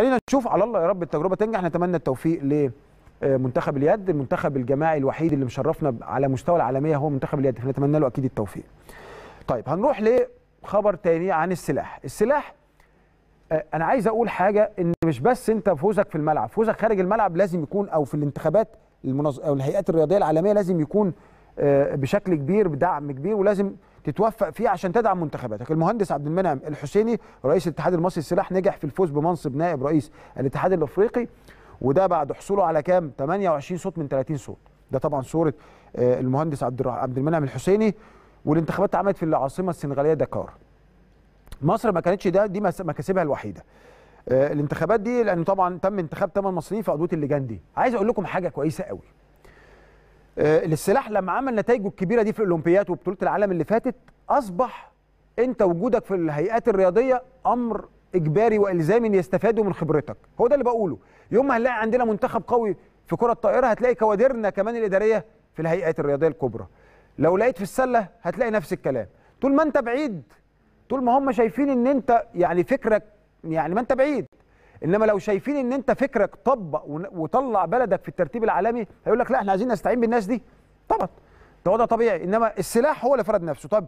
خلينا نشوف على الله يا رب التجربه تنجح نتمنى التوفيق لمنتخب اليد المنتخب الجماعي الوحيد اللي مشرفنا على مستوى العالميه هو منتخب اليد احنا نتمنى له اكيد التوفيق طيب هنروح لخبر تاني عن السلاح السلاح آه، انا عايز اقول حاجه ان مش بس انت فوزك في الملعب فوزك خارج الملعب لازم يكون او في الانتخابات المنظ... او الهيئات الرياضيه العالميه لازم يكون آه، بشكل كبير بدعم كبير ولازم تتوفق فيه عشان تدعم منتخباتك المهندس عبد المنعم الحسيني رئيس الاتحاد المصري للسلاح نجح في الفوز بمنصب نائب رئيس الاتحاد الافريقي وده بعد حصوله على كام 28 صوت من 30 صوت ده طبعا صوره آه، المهندس عبد عبد المنعم الحسيني والانتخابات اتعملت في العاصمه السنغاليه داكار مصر ما كانتش ده دي مكاسبها الوحيده آه، الانتخابات دي لانه طبعا تم انتخاب 8 مصريين في عضويه اللجان دي عايز اقول لكم حاجه كويسه قوي آه، للسلاح لما عمل نتائجه الكبيره دي في الاولمبياد وبطوله العالم اللي فاتت اصبح انت وجودك في الهيئات الرياضيه امر اجباري والزامي يستفادوا من خبرتك هو ده اللي بقوله يوم ما هنلاقي عندنا منتخب قوي في كره الطائره هتلاقي كوادرنا كمان الاداريه في الهيئات الرياضيه الكبرى لو لقيت في السله هتلاقي نفس الكلام طول ما انت بعيد طول ما هم شايفين ان انت يعني فكرك يعني ما انت بعيد انما لو شايفين ان انت فكرك طبق وطلع بلدك في الترتيب العالمي هيقول لك لا احنا عايزين نستعين بالناس دي طبعا ده وضع طبيعي انما السلاح هو اللي فرض نفسه طب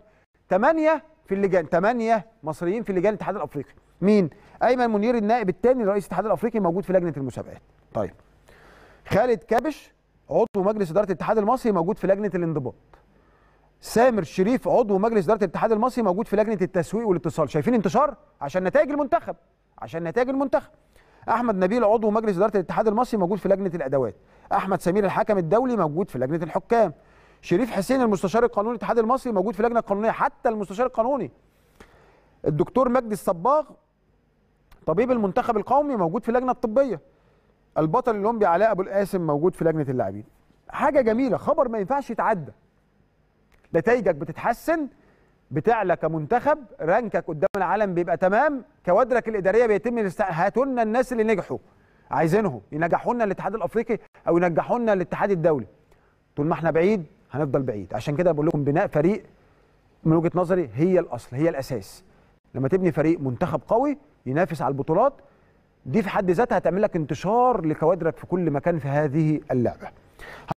ثمانيه في اللجان ثمانيه مصريين في لجان الاتحاد الافريقي مين ايمن منير النائب الثاني لرئيس الاتحاد الافريقي موجود في لجنه المسابقات طيب خالد كابش عضو مجلس اداره الاتحاد المصري موجود في لجنه الانضباط سامر شريف عضو مجلس اداره الاتحاد المصري موجود في لجنه التسويق والاتصال شايفين انتشار عشان نتائج المنتخب عشان نتائج المنتخب احمد نبيل عضو مجلس اداره الاتحاد المصري موجود في لجنه الادوات احمد سمير الحكم الدولي موجود في لجنه الحكام شريف حسين المستشار القانوني الاتحاد المصري موجود في لجنه القانونيه حتى المستشار القانوني الدكتور مجدي الصباغ طبيب المنتخب القومي موجود في اللجنه الطبيه البطل الاولمبي علاء ابو القاسم موجود في لجنه اللاعبين حاجه جميله خبر ما ينفعش يتعدى نتائجك بتتحسن بتعلى كمنتخب رانكك قدام العالم بيبقى تمام كوادرك الاداريه بيتم هاتوا لنا الناس اللي نجحوا عايزينهم ينجحوا لنا الاتحاد الافريقي او ينجحوا لنا الاتحاد الدولي طول ما احنا بعيد هنفضل بعيد عشان كده بقول لكم بناء فريق من وجهه نظري هي الاصل هي الاساس لما تبني فريق منتخب قوي ينافس على البطولات دي في حد ذاتها هتعمل لك انتشار لكوادرك في كل مكان في هذه اللعبه